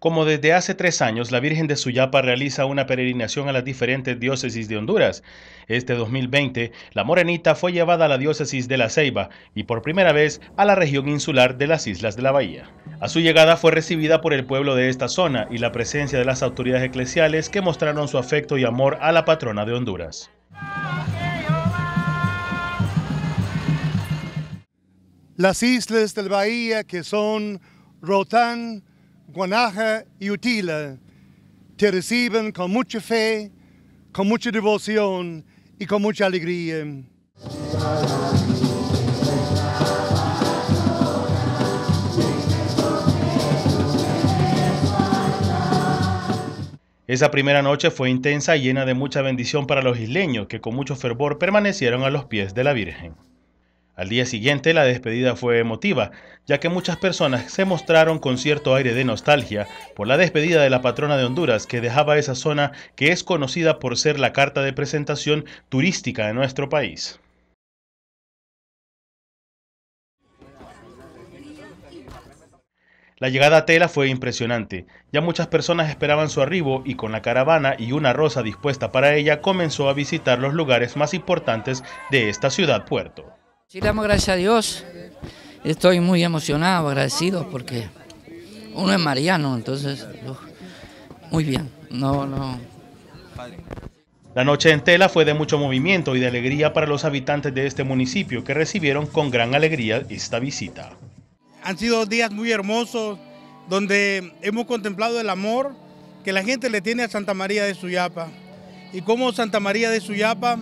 Como desde hace tres años, la Virgen de Suyapa realiza una peregrinación a las diferentes diócesis de Honduras. Este 2020, la Morenita fue llevada a la diócesis de La Ceiba y por primera vez a la región insular de las Islas de la Bahía. A su llegada fue recibida por el pueblo de esta zona y la presencia de las autoridades eclesiales que mostraron su afecto y amor a la patrona de Honduras. Las Islas del Bahía que son Rotán, Guanaja y Utila te reciben con mucha fe, con mucha devoción y con mucha alegría. Esa primera noche fue intensa y llena de mucha bendición para los isleños que con mucho fervor permanecieron a los pies de la Virgen. Al día siguiente la despedida fue emotiva, ya que muchas personas se mostraron con cierto aire de nostalgia por la despedida de la patrona de Honduras que dejaba esa zona que es conocida por ser la carta de presentación turística de nuestro país. La llegada a Tela fue impresionante. Ya muchas personas esperaban su arribo y con la caravana y una rosa dispuesta para ella comenzó a visitar los lugares más importantes de esta ciudad puerto. Sí, damos gracias a Dios. Estoy muy emocionado, agradecido, porque uno es mariano, entonces, muy bien. No, no. La noche en Tela fue de mucho movimiento y de alegría para los habitantes de este municipio, que recibieron con gran alegría esta visita. Han sido días muy hermosos, donde hemos contemplado el amor que la gente le tiene a Santa María de Suyapa y cómo Santa María de Suyapa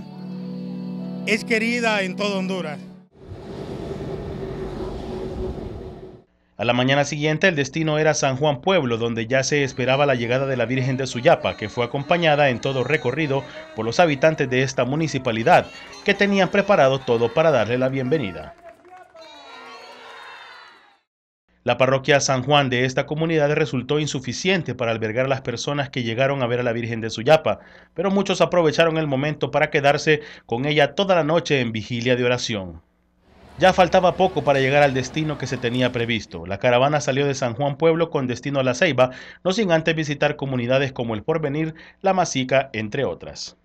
es querida en todo Honduras. A la mañana siguiente el destino era San Juan Pueblo, donde ya se esperaba la llegada de la Virgen de Suyapa, que fue acompañada en todo recorrido por los habitantes de esta municipalidad, que tenían preparado todo para darle la bienvenida. La parroquia San Juan de esta comunidad resultó insuficiente para albergar a las personas que llegaron a ver a la Virgen de Suyapa, pero muchos aprovecharon el momento para quedarse con ella toda la noche en vigilia de oración. Ya faltaba poco para llegar al destino que se tenía previsto. La caravana salió de San Juan Pueblo con destino a La Ceiba, no sin antes visitar comunidades como El Porvenir, La Masica, entre otras.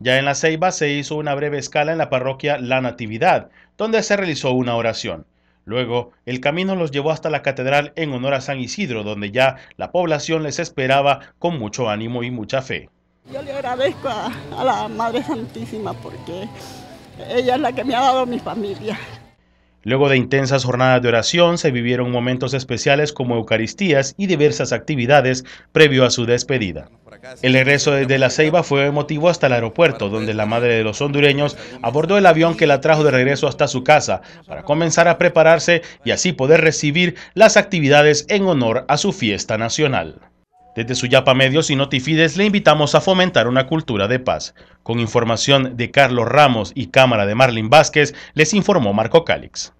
Ya en La Ceiba se hizo una breve escala en la parroquia La Natividad, donde se realizó una oración. Luego, el camino los llevó hasta la catedral en honor a San Isidro, donde ya la población les esperaba con mucho ánimo y mucha fe. Yo le agradezco a, la Madre Santísima porque ella es la que me ha dado mi familia. Luego de intensas jornadas de oración se vivieron momentos especiales como Eucaristías y diversas actividades previo a su despedida. El regreso de La Ceiba fue emotivo hasta el aeropuerto, donde pues, la madre de los hondureños pues, abordó el avión que la trajo de regreso hasta su casa para comenzar a prepararse y así poder recibir las actividades en honor a su fiesta nacional. Desde su yapa Medios y Notifides le invitamos a fomentar una cultura de paz. Con información de Carlos Ramos y cámara de Marlin Vázquez, les informó Marco Cálix.